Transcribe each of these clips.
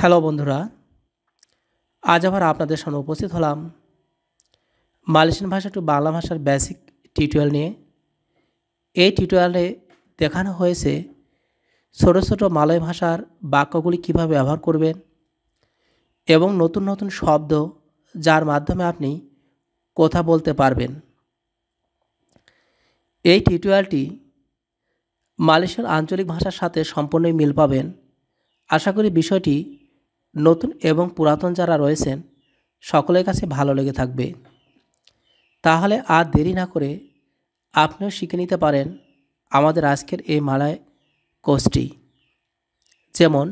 hello বন্ধুরা আজ আবার আপনাদের সামনে উপস্থিত হলাম মালয়েশিয়ান ভাষা টু বাংলা ভাষার বেসিক টিউটোরিয়াল নিয়ে এই টিউটোরিয়ালে দেখানো হয়েছে ছোটো ছোটো মালয় ভাষার বাক্যগুলি কিভাবে ব্যবহার করবেন এবং নতুন নতুন শব্দ যার মাধ্যমে আপনি কথা বলতে পারবেন এই টিউটোরিয়ালটি মালয়েশিয়ার আঞ্চলিক ভাষার সাথে সম্পূর্ণই মিল পাবেন আশা করি বিষয়টি নতুন এবং পুরাতন যারা রয়েছেন সকলের কাছে ভালো লেগে থাকবে তাহলে আর দেরি না করে আপনিও শিখে নিতে পারেন আমাদের আজকের এই মালায় কোর্সটি যেমন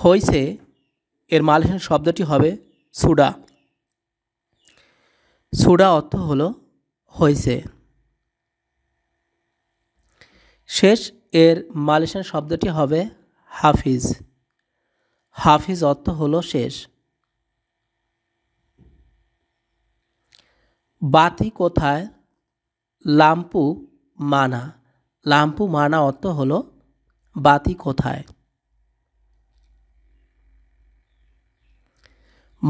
হইসে এর মালয়েশিয়ান শব্দটি হবে সুডা সুডা অর্থ হলো হয়েছে শেষ এর মালয়েশিয়ান শব্দটি হবে হাফিজ হাফিজ অর্থ হল শেষ বাতি কোথায় লাম্পু মানা লাম্পু মানা অর্থ হল বাতি কোথায়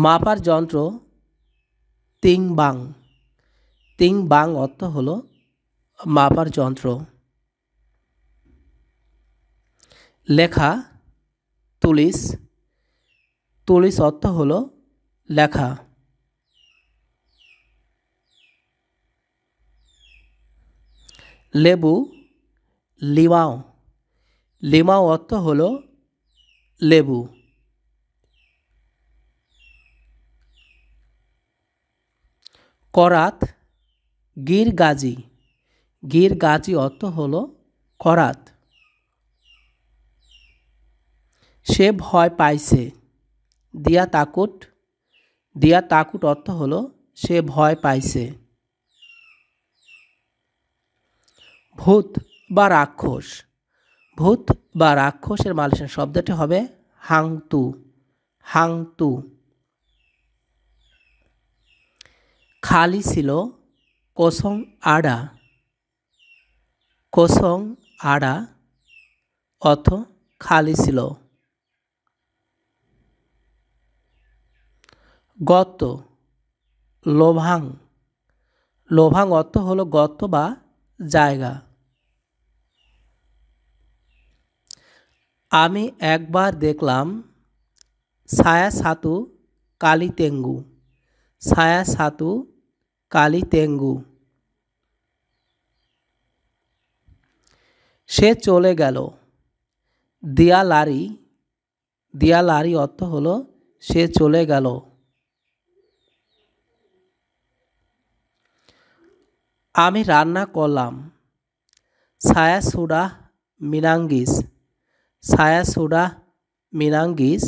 মাপার যন্ত্র তিং বাং তিং বাং অর্থ হল মাপার যন্ত্র লেখা তুলিস তুলিস অর্থ হল লেখা লেবু লিমাও লিমাও অর্থ হলো লেবু করাত গির গাজি গির গাজি অর্থ হলো করাত সে ভয় পাইছে দিয়া তাকুট দিয়া তাকুট অর্থ হলো সে ভয় পাইছে ভূত বা রাক্ষস ভূত বা রাক্ষসের মালয়েশিয়ান শব্দটি হবে হাংতু হাংতু খালি ছিল কোসং আড়া কোসং আড়া অথ খালি ছিল গত লোভাং লোভাং অর্থ হলো গত বা জায়গা আমি একবার দেখলাম ছায়া সাতু কালি তেঙ্গু ছায়া সাতু কালি তেঙ্গু সে চলে গেল দিয়া লারি দিয়া লারি অর্থ হলো সে চলে গেল আমি রান্না করলাম ছায়া সুরা মিনাঙ্গিস ছায়া সুরা মিনাঙ্গিস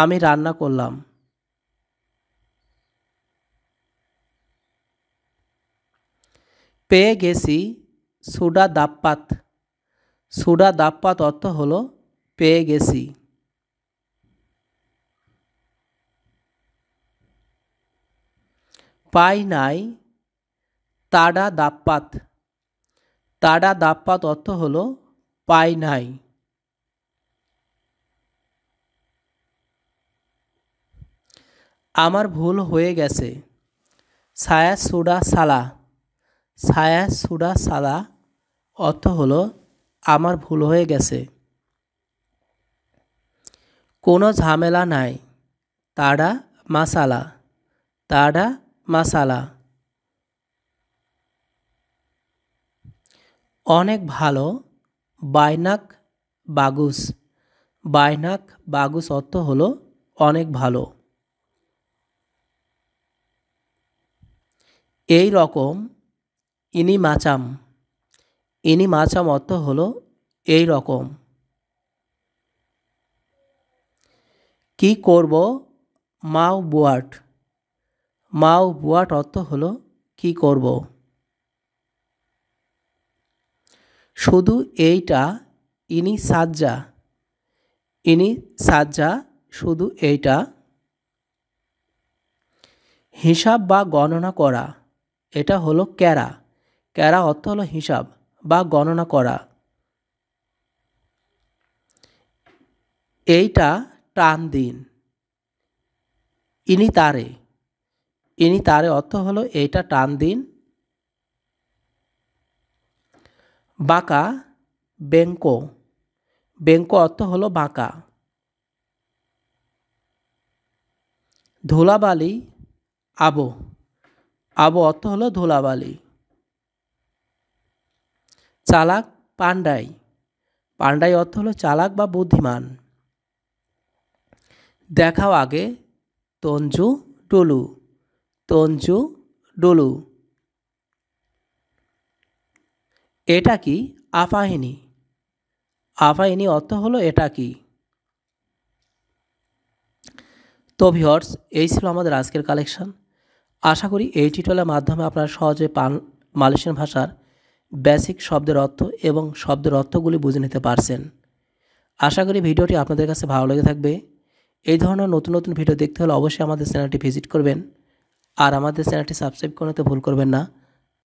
আমি রান্না করলাম পেয়ে গেছি সুডা দাপ্পাত সুডা দাপ্পাত অর্থ হলো পেয়ে গেছি পাই নাই তাডা দাপাত তাডা দাপাত অর্থ হলো পাই নাই আমার ভুল হয়ে গেছে ছায়া সুডা সালা ছায়া সুডা সালা অর্থ হলো আমার ভুল হয়ে গেছে কোনো ঝামেলা নাই তারা মাসালা তারা মাসালা অনেক ভালো বাইনাক বাগুস বাইনাক বাগুস অর্থ হলো অনেক ভালো এই রকম ইনি মাচাম ইনি মাচাম অর্থ হল এই রকম কি করব মাও বুয়াট মাও বুয়াট অর্থ হলো কি করব শুধু এইটা ইনি সাজ্জা ইনি সাজ্জা শুধু এইটা হিসাব বা গণনা করা এটা হলো ক্যারা ক্যারা অর্থ হলো হিসাব বা গণনা করা এইটা টান দিন ইনি তারে ইনি তারে অর্থ হলো এইটা টান দিন বাঁকা ব্যঙ্ক ব্যঙ্ক অর্থ হলো বাঁকা ধুলাবালি আবো আবো অর্থ হলো ধুলাবালি চালাক পাণ্ডাই পাণ্ডাই অর্থ হল চালাক বা বুদ্ধিমান দেখাও আগে তঞ্জু ডুলু তঞ্জু ডুলু এটা কি আফাহিনী আফাহিনী অর্থ হলো এটা কি তো ভিওর্স এই ছিল আমাদের আজকের কালেকশন আশা করি এই টিউটোরিয়ালের মাধ্যমে আপনারা সহজে পান মালয়েশিয়ান ভাষার বেসিক শব্দের অর্থ এবং শব্দের অর্থগুলি বুঝে নিতে পারছেন আশা করি ভিডিওটি আপনাদের কাছে ভালো লেগে থাকবে এই ধরনের নতুন নতুন ভিডিও দেখতে হলে অবশ্যই আমাদের চ্যানেলটি ভিজিট করবেন আর আমাদের চ্যানেলটি সাবস্ক্রাইব করতে ভুল করবেন না